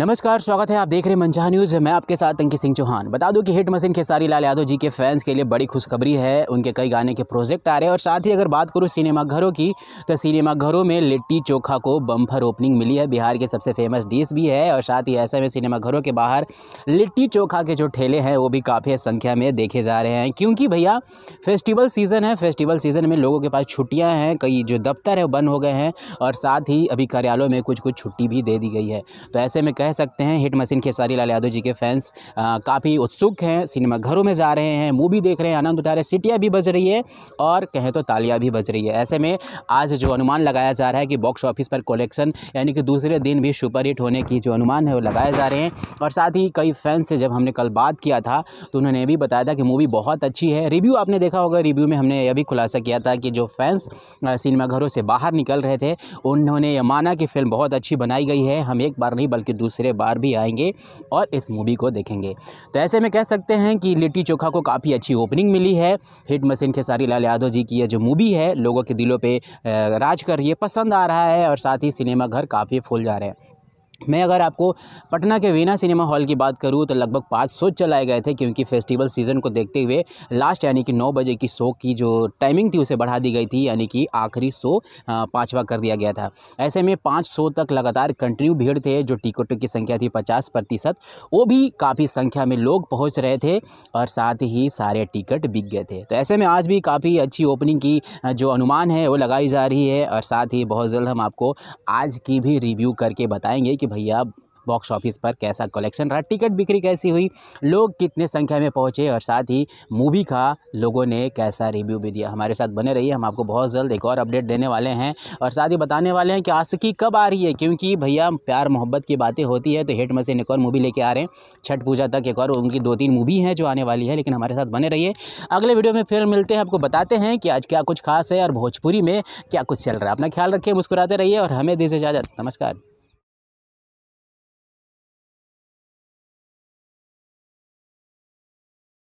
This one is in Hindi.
नमस्कार स्वागत है आप देख रहे मंझा न्यूज़ मैं आपके साथ अंकित सिंह चौहान बता दूं कि हिट मशीन खेसारी लाल यादव जी के फैंस के लिए बड़ी खुशखबरी है उनके कई गाने के प्रोजेक्ट आ रहे हैं और साथ ही अगर बात करूं सिनेमाघरों की तो सिनेमाघरों में लिट्टी चोखा को बम्फर ओपनिंग मिली है बिहार के सबसे फेमस डिश भी है और साथ ही ऐसे में सिनेमाघरों के बाहर लिट्टी चोखा के जो ठेले हैं वो भी काफ़ी संख्या में देखे जा रहे हैं क्योंकि भैया फेस्टिवल सीज़न है फेस्टिवल सीज़न में लोगों के पास छुट्टियाँ हैं कई जो दफ्तर है बंद हो गए हैं और साथ ही अभी कार्यालयों में कुछ कुछ छुट्टी भी दे दी गई है तो ऐसे में कह कह सकते हैं हिट मशीन खेसारी लाल यादव जी के फैंस काफ़ी उत्सुक हैं सिनेमा घरों में जा रहे हैं मूवी देख रहे हैं आनंद उठा रहे हैं सिटियाँ भी बज रही है और कहें तो तालियाँ भी बज रही है ऐसे में आज जो अनुमान लगाया जा रहा है कि बॉक्स ऑफिस पर कलेक्शन यानी कि दूसरे दिन भी सुपरहिट होने की जो अनुमान है वो लगाए जा रहे हैं और साथ ही कई फैंस से जब हमने कल बात किया था तो उन्होंने भी बताया था कि मूवी बहुत अच्छी है रिव्यू आपने देखा होगा रिव्यू में हमने यह भी खुलासा किया था कि जो फैंस सिनेमाघरों से बाहर निकल रहे थे उन्होंने यह माना कि फिल्म बहुत अच्छी बनाई गई है हम एक बार नहीं बल्कि दूसरे दूसरे बार भी आएंगे और इस मूवी को देखेंगे तो ऐसे में कह सकते हैं कि लिट्टी चोखा को काफ़ी अच्छी ओपनिंग मिली है हिट मशीन खेसारी लाल यादव जी की यह जो मूवी है लोगों के दिलों पर राज कर रही है पसंद आ रहा है और साथ ही सिनेमाघर काफ़ी फूल जा रहे हैं मैं अगर आपको पटना के वीना सिनेमा हॉल की बात करूं तो लगभग पाँच शो चलाए गए थे क्योंकि फेस्टिवल सीज़न को देखते हुए लास्ट यानी कि नौ बजे की शो की जो टाइमिंग थी उसे बढ़ा दी गई थी यानी कि आखिरी शो पाँचवा कर दिया गया था ऐसे में पाँच शो तक लगातार कंटिन्यू भीड़ थे जो टिकटों की संख्या थी पचास प्रतिशत वो भी काफ़ी संख्या में लोग पहुँच रहे थे और साथ ही सारे टिकट बिक गए थे तो ऐसे में आज भी काफ़ी अच्छी ओपनिंग की जो अनुमान है वो लगाई जा रही है और साथ ही बहुत जल्द हम आपको आज की भी रिव्यू करके बताएँगे कि भैया बॉक्स ऑफिस पर कैसा कलेक्शन रहा टिकट बिक्री कैसी हुई लोग कितने संख्या में पहुँचे और साथ ही मूवी का लोगों ने कैसा रिव्यू भी दिया हमारे साथ बने रहिए हम आपको बहुत जल्द एक और अपडेट देने वाले हैं और साथ ही बताने वाले हैं कि आसकी कब आ रही है क्योंकि भैया प्यार मोहब्बत की बातें होती है तो हेट मसीन एक और मूवी लेके आ रहे हैं छठ पूजा तक एक और उनकी दो तीन मूवी हैं जो आने वाली है लेकिन हमारे साथ बने रहिए अगले वीडियो में फिर मिलते हैं आपको बताते हैं कि आज क्या कुछ खास है और भोजपुरी में क्या कुछ चल रहा है अपना ख्याल रखिए मुस्कुराते रहिए और हमें दीजिए से इजाज़त नमस्कार